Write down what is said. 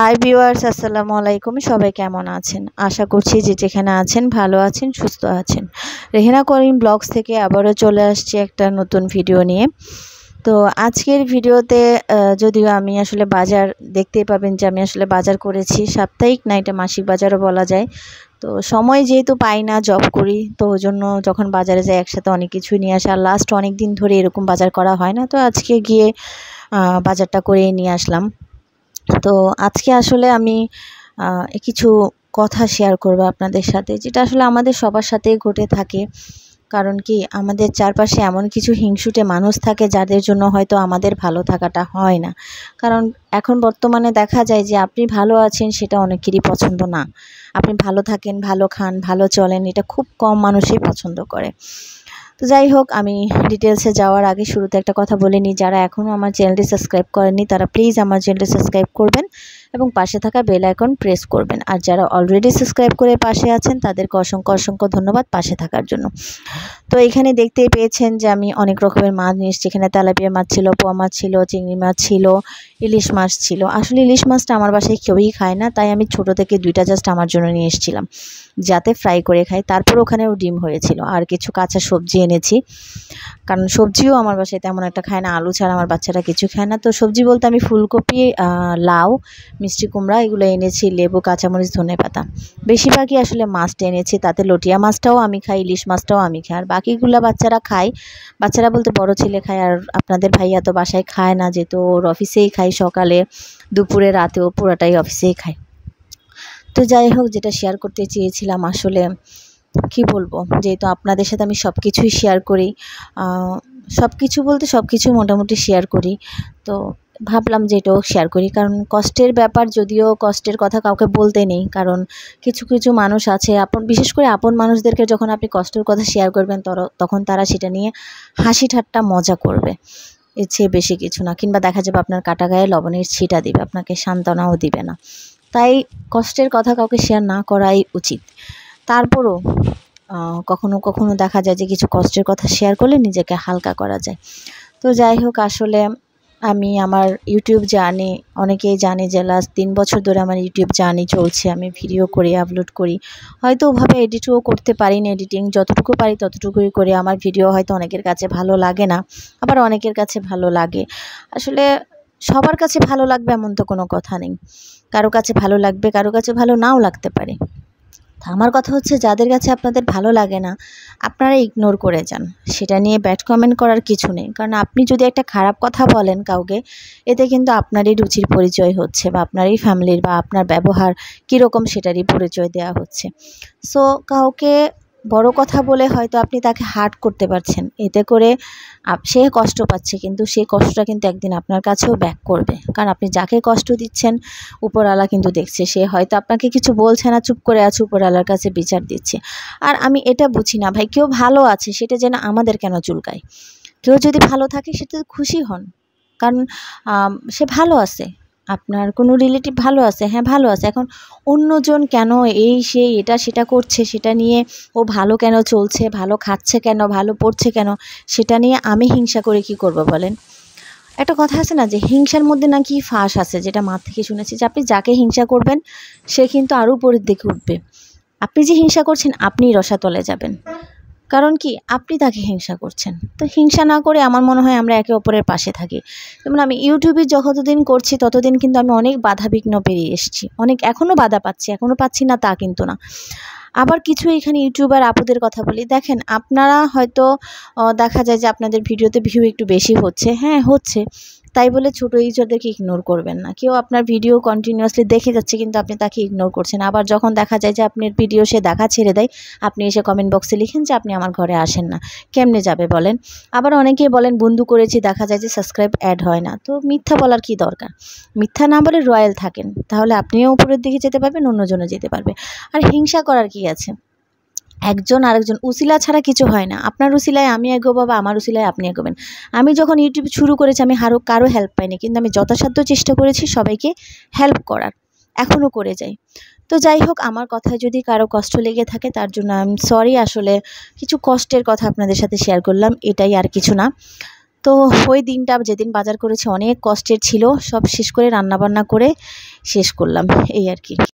high viewers আসসালামু আলাইকুম সবাই কেমন আছেন আশা করছি যে যেখানে আছেন ভালো আছেন সুস্থ আছেন রেহেনা করিম ব্লগস থেকে আবারও চলে আসছি একটা নতুন ভিডিও নিয়ে তো আজকের ভিডিওতে যদিও আমি আসলে বাজার দেখতেই পাবেন যে আমি আসলে বাজার করেছি সাপ্তাহিক না এটা মাসিক বাজারও বলা যায় তো সময় যেহেতু পাই না জব করি তো ওই জন্য যখন বাজারে যাই একসাথে অনেক কিছু নিয়ে আসে আর লাস্ট অনেক দিন ধরে এরকম বাজার করা হয় না তো আজকে গিয়ে বাজারটা করে নিয়ে আসলাম তো আজকে আসলে আমি কিছু কথা শেয়ার করব আপনাদের সাথে যেটা আসলে আমাদের সবার সাথে ঘটে থাকে কারণ কি আমাদের চারপাশে এমন কিছু হিংসুটে মানুষ থাকে যাদের জন্য হয়তো আমাদের ভালো থাকাটা হয় না কারণ এখন বর্তমানে দেখা যায় যে আপনি ভালো আছেন সেটা অনেকেরই পছন্দ না আপনি ভালো থাকেন ভালো খান ভালো চলেন এটা খুব কম মানুষই পছন্দ করে তো যাই হোক আমি ডিটেলসে যাওয়ার আগে শুরুতে একটা কথা বলে নিই যারা এখনও আমার চ্যানেলটি সাবস্ক্রাইব করেনি তারা প্লিজ আমার চ্যানেলটি সাবস্ক্রাইব করবেন এবং পাশে থাকা বেল আইকন প্রেস করবেন আর যারা অলরেডি সাবস্ক্রাইব করে পাশে আছেন তাদেরকে অসংখ্য অসংখ্য ধন্যবাদ পাশে থাকার জন্য তো এখানে দেখতেই পেয়েছেন যে আমি অনেক রকমের মাছ নিয়ে এসেছি এখানে তেলাপিয়া মাছ ছিল পোয়া মাছ ছিল চিংড়ি মাছ ছিল ইলিশ মাছ ছিল আসলে ইলিশ মাছটা আমার বাসায় কেউই খায় না তাই আমি ছোট থেকে দুইটা জাস্ট আমার জন্য নিয়ে এসেছিলাম যাতে ফ্রাই করে খাই তারপর ওখানেও ডিম হয়েছিল আর কিছু কাঁচা সবজি এনেছি কারণ সবজিও আমার বাসায় তেমন একটা খায় না আলু ছাড়া আমার বাচ্চারা কিছু খায় না তো সবজি বলতে আমি ফুলকপি লাউ মিষ্টি কুমড়া এগুলো এনেছি লেবু কাঁচামরিচ ধনে পাতা বেশিরভাগই আসলে মাছটা এনেছি তাতে লটিয়া মাছটাও আমি খাই ইলিশ মাছটাও আমি খাই আর বাকিগুলো বাচ্চারা খায় বাচ্চারা বলতে বড় ছেলে খায় আর আপনাদের ভাইয়া তো বাসায় খায় না যেহেতু ওর অফিসেই খায় সকালে দুপুরে রাতেও পুরাটাই অফিসেই খায় তো যাই হোক যেটা শেয়ার করতে চেয়েছিলাম আসলে কি বলবো যেহেতু আপনাদের সাথে আমি সব কিছুই শেয়ার করি সব কিছু বলতে সব কিছু মোটামুটি শেয়ার করি তো ভাবলাম যে এটাও শেয়ার করি কারণ কষ্টের ব্যাপার যদিও কষ্টের কথা কাউকে বলতে নেই কারণ কিছু কিছু মানুষ আছে আপন বিশেষ করে আপন মানুষদেরকে যখন আপনি কষ্টের কথা শেয়ার করবেন তখন তারা সেটা নিয়ে হাসি ঠাট্টা মজা করবে ইচ্ছে বেশি কিছু না কিংবা দেখা যাবে আপনার কাটা গায়ে লবণের ছিটা দিবে আপনাকে সান্ত্বনাও দিবে না তাই কষ্টের কথা কাউকে শেয়ার না করাই উচিত তারপরও কখনো কখনো দেখা যায় যে কিছু কষ্টের কথা শেয়ার করলে নিজেকে হালকা করা যায় তো যাই হোক আসলে আমি আমার ইউটিউব জার্নি অনেকেই জানে যে লাস্ট তিন বছর ধরে আমার ইউটিউব জার্নি চলছে আমি ভিডিও করি আপলোড করি হয়তো ওভাবে এডিটও করতে পারি না এডিটিং যতটুকু পারি ততটুকুই করে আমার ভিডিও হয়তো অনেকের কাছে ভালো লাগে না আবার অনেকের কাছে ভালো লাগে আসলে সবার কাছে ভালো লাগবে এমন তো কোনো কথা নেই কারো কাছে ভালো লাগবে কারো কাছে ভালো নাও লাগতে পারে আমার কথা হচ্ছে যাদের কাছে আপনাদের ভালো লাগে না আপনারা ইগনোর করে যান সেটা নিয়ে ব্যাড কমেন্ট করার কিছু নেই কারণ আপনি যদি একটা খারাপ কথা বলেন কাউকে এতে কিন্তু আপনারই রুচির পরিচয় হচ্ছে বা আপনারই ফ্যামিলির বা আপনার ব্যবহার কীরকম সেটারই পরিচয় দেওয়া হচ্ছে সো কাউকে বড় কথা বলে হয়তো আপনি তাকে হার্ট করতে পারছেন এতে করে সে কষ্ট পাচ্ছে কিন্তু সেই কষ্টটা কিন্তু একদিন আপনার কাছেও ব্যাক করবে কারণ আপনি যাকে কষ্ট দিচ্ছেন উপরওয়ালা কিন্তু দেখছে সে হয়তো আপনাকে কিছু বলছে না চুপ করে আছে উপরওয়ালার কাছে বিচার দিচ্ছে আর আমি এটা বুঝি না ভাই কেউ ভালো আছে সেটা যেন আমাদের কেন চুলকায় কেউ যদি ভালো থাকে সেটা খুশি হন কারণ সে ভালো আছে আপনার কোনো রিলেটিভ ভালো আছে হ্যাঁ ভালো আছে এখন অন্যজন কেন এই সে এটা সেটা করছে সেটা নিয়ে ও ভালো কেন চলছে ভালো খাচ্ছে কেন ভালো পড়ছে কেন সেটা নিয়ে আমি হিংসা করে কি করব বলেন একটা কথা আছে না যে হিংসার মধ্যে নাকি ফাঁস আছে যেটা মা থেকে শুনেছি যে আপনি যাকে হিংসা করবেন সে কিন্তু আরও উপরের দিকে উঠবে আপনি যে হিংসা করছেন আপনি রসাতলে যাবেন কারণ কি আপনি তাকে হিংসা করছেন তো হিংসা না করে আমার মনে হয় আমরা একে অপরের পাশে থাকি যেমন আমি ইউটিউবে যতদিন করছি ততদিন কিন্তু আমি অনেক বাধা বিঘ্ন পেরিয়ে এসেছি অনেক এখনও বাধা পাচ্ছি এখনও পাচ্ছি না তা কিন্তু না আবার কিছু এখানে ইউটিউবার আপুদের কথা বলি দেখেন আপনারা হয়তো দেখা যায় যে আপনাদের ভিডিওতে ভিউ একটু বেশি হচ্ছে হ্যাঁ হচ্ছে তাই বলে ছোটো ইউজারদেরকে ইগনোর করবেন না কেউ আপনার ভিডিও কন্টিনিউয়াসলি দেখে যাচ্ছে কিন্তু আপনি তাকে ইগনোর করছেন আবার যখন দেখা যায় যে আপনার ভিডিও সে দেখা ছেড়ে দেয় আপনি এসে কমেন্ট বক্সে লিখেন যে আপনি আমার ঘরে আসেন না কেমনে যাবে বলেন আবার অনেকেই বলেন বন্ধু করেছি দেখা যায় যে সাবস্ক্রাইব অ্যাড হয় না তো মিথ্যা বলার কি দরকার মিথ্যা না বলে রয়্যাল থাকেন তাহলে আপনিও উপরের দিকে যেতে পারবেন অন্যজনও যেতে পারবে আর হিংসা করার কি আছে একজন আরেকজন উসিলা ছাড়া কিছু হয় না আপনার উসিলায় আমি এগোবো বাবা আমার উসিলায় আপনি এগোবেন আমি যখন ইউটিউব শুরু করেছি আমি হারো কারো হেল্প পাইনি কিন্তু আমি যথাসাধ্য চেষ্টা করেছি সবাইকে হেল্প করার এখনও করে যাই তো যাই হোক আমার কথায় যদি কারো কষ্ট লেগে থাকে তার জন্য আমি সরি আসলে কিছু কষ্টের কথা আপনাদের সাথে শেয়ার করলাম এটাই আর কিছু না তো ওই দিনটা যেদিন বাজার করেছে অনেক কষ্টের ছিল সব শেষ করে রান্নাবান্না করে শেষ করলাম এই আর কি